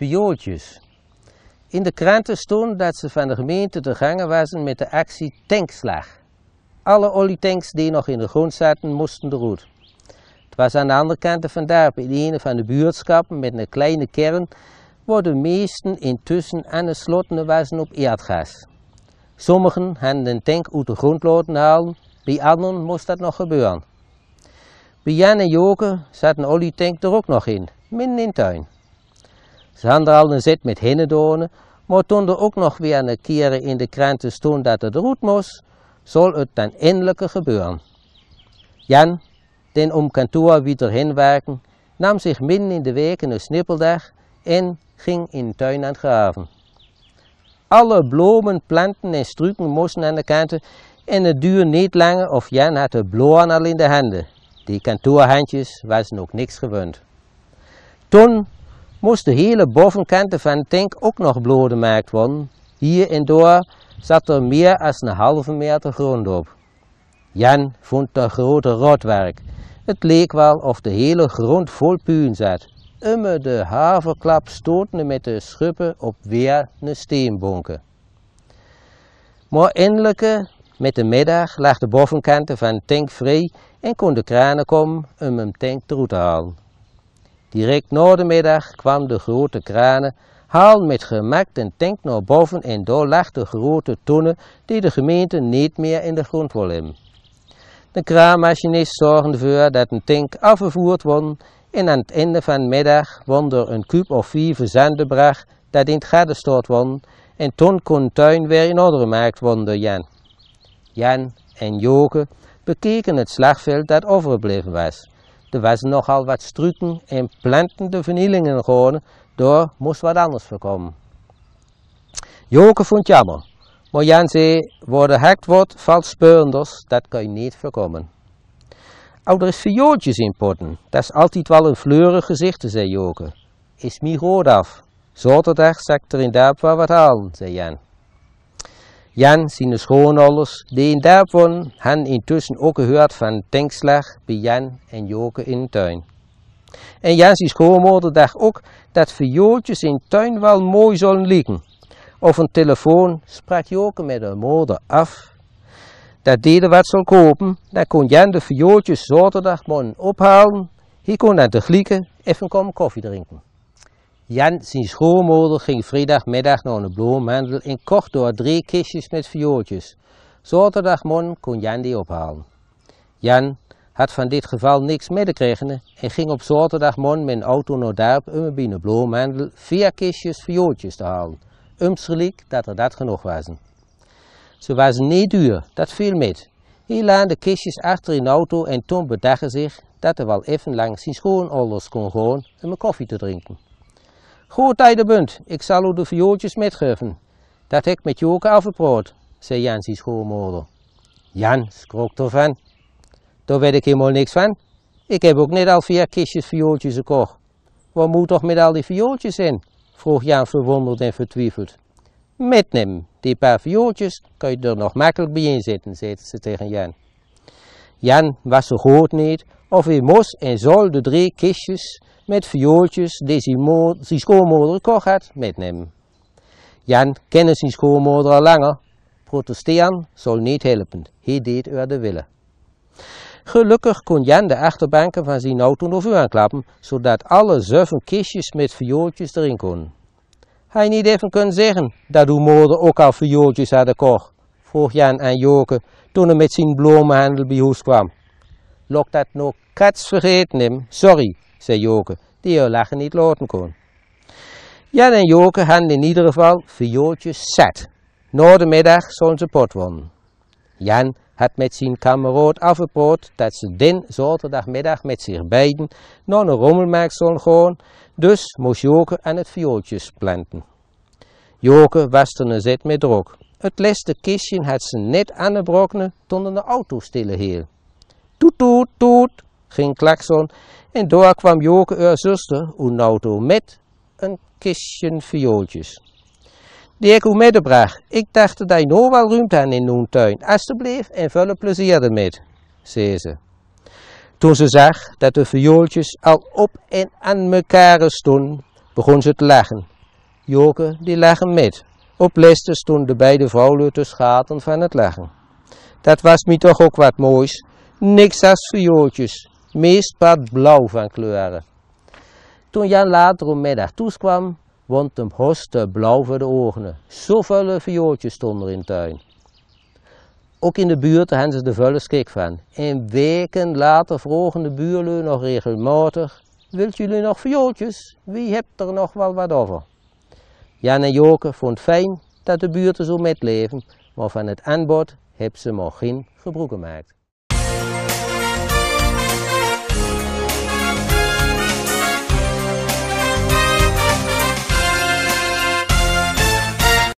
viooltjes. In de kranten stond dat ze van de gemeente te gangen waren met de actie tankslag. Alle olietanks die nog in de grond zaten moesten eruit. Het was aan de andere kant van dorp, in een van de buurtschappen met een kleine kern, waar de meesten intussen aan de slotten waren op aardgas. Sommigen hadden een tank uit de grond laten halen, bij anderen moest dat nog gebeuren. Bij Jan en Joke zat een olietank er ook nog in, midden in tuin een zit met hinnedoornen, maar toen er ook nog weer een keren in de kranten stond dat het roet moest, zal het dan eindelijk gebeuren. Jan, den om kantoor weer werken, nam zich midden in de week een snippeldag en ging in de tuin aan het graven. Alle bloemen, planten en struiken moesten aan de kanten en het duurde niet langer of Jan had de bloemen al in de handen. Die kantoorhandjes waren ook niks gewend. Toen moest de hele bovenkant van de tank ook nog blootgemaakt worden. Hier en door zat er meer als een halve meter grond op. Jan vond de grote rotwerk. Het leek wel of de hele grond vol puin zat. Umme de haverklap stootende met de schuppen op weer een steenbonken. Maar eindelijk, met de middag, lag de bovenkant van de tank vrij en kon de kranen komen om hem tank roet te halen. Direct na de middag kwam de grote kranen, haal met gemak de tank naar boven en lag de grote tonnen die de gemeente niet meer in de grond wil hebben. De kraanmachinist zorgde ervoor dat een tank afgevoerd won en aan het einde van de middag won er een kuub of vier verzanden bracht dat in het gat won en toen kon de tuin weer in orde gemaakt worden door Jan. Jan en Joke bekeken het slagveld dat overgebleven was. Er was nogal wat struiken en planten de vernielingen geworden, door moest wat anders voorkomen. Joke vond jammer, maar Jan zei, waar de wordt, valt speurenders, dat kan je niet voorkomen. Ouder er is viooltjes in potten, dat is altijd wel een fleurig gezicht, zei Joke. Is mij goed af. Zaterdag er er in wel wat halen, zei Jan. Jan, zijn schoonouders, in daarvan han intussen ook gehoord van tankslag bij Jan en Joke in de tuin. En Jan zijn schoonmoeder dacht ook dat viooltjes in de tuin wel mooi zullen liggen. Of een telefoon sprak Joke met haar moeder af. Dat de wat zal kopen, dan kon Jan de viooltjes Zaterdag ophalen. Hij kon dan glieken even komen koffie drinken. Jan, zijn schoonmoeder, ging vrijdagmiddag naar de bloemhandel en kocht door drie kistjes met viooltjes. Zaterdagmorgen kon Jan die ophalen. Jan had van dit geval niks gekregen en ging op zaterdagmorgen met een auto naar Darp om bij de bloemhandel vier kistjes viooltjes te halen. Umsgelijk dat er dat genoeg was. Ze waren niet duur, dat viel met. Hij laadde de kistjes achter in de auto en toen bedacht zich dat er wel even lang zijn schoon kon gaan om een koffie te drinken. Goed dat de ik zal u de viooltjes metgeven. Dat heb ik met ook afgepraat, zei zijn schoonmoeder. Jan schrok ervan. Daar weet ik helemaal niks van. Ik heb ook net al vier kistjes viooltjes gekocht. Wat moet toch met al die viooltjes in? vroeg Jan verwonderd en vertwijfeld. Met die paar viooltjes kan je er nog makkelijk bij inzetten, zei ze tegen Jan. Jan was zo groot niet, of hij moest en zal de drie kistjes met viooltjes die zijn schoonmoeder kocht met hem. Jan kende zijn schoonmoeder al langer. Protesteren zal niet helpen. Hij deed er de willen. Gelukkig kon Jan de achterbanken van zijn auto nog aanklappen, zodat alle zeven kistjes met viooltjes erin konden. Hij niet even kunnen zeggen dat uw moeder ook al viooltjes had gekocht, vroeg Jan aan Joke toen hij met zijn bloemenhandel bij huis kwam. Lok dat nog kets vergeten hem. Sorry, zei Joke, die je lachen niet laten kon. Jan en Joke hadden in ieder geval viooltjes zet. Na de middag zouden ze pot wonen. Jan had met zijn kameraad afgeproot dat ze din zaterdagmiddag met zich beiden naar een rommelmarkt zouden gaan, dus moest Joke aan het viooltjes planten. Joke was er een zet met droog. Het laatste kistje had ze net aan aangebroken toen de auto stille heer. Toet, toet, toet, ging klakson. En door kwam Joke, haar eh, zuster, een nou auto met een kistje viooltjes. Die ik u bracht, Ik dacht dat je nog wel ruimte had in hun tuin. Alsjeblieft en veel plezier ermee, zei ze. Toen ze zag dat de viooltjes al op en aan mekaar stonden, begon ze te lachen. Joke die lachen met. Op stonden stonden beide vrouwen te schaten van het lachen. Dat was mij toch ook wat moois. Niks als viooltjes, meest blauw van kleuren. Toen Jan later middag toeskwam, wond hem hoste blauw voor de ogen. Zoveel viooltjes stonden in de tuin. Ook in de buurt hadden ze de vuile schrik van. En weken later vroegen de buurlui nog regelmatig, wilt jullie nog viooltjes? Wie hebt er nog wel wat over? Jan en Joke vond fijn dat de buurten zo leven, maar van het aanbod hebben ze maar geen gebruik gemaakt.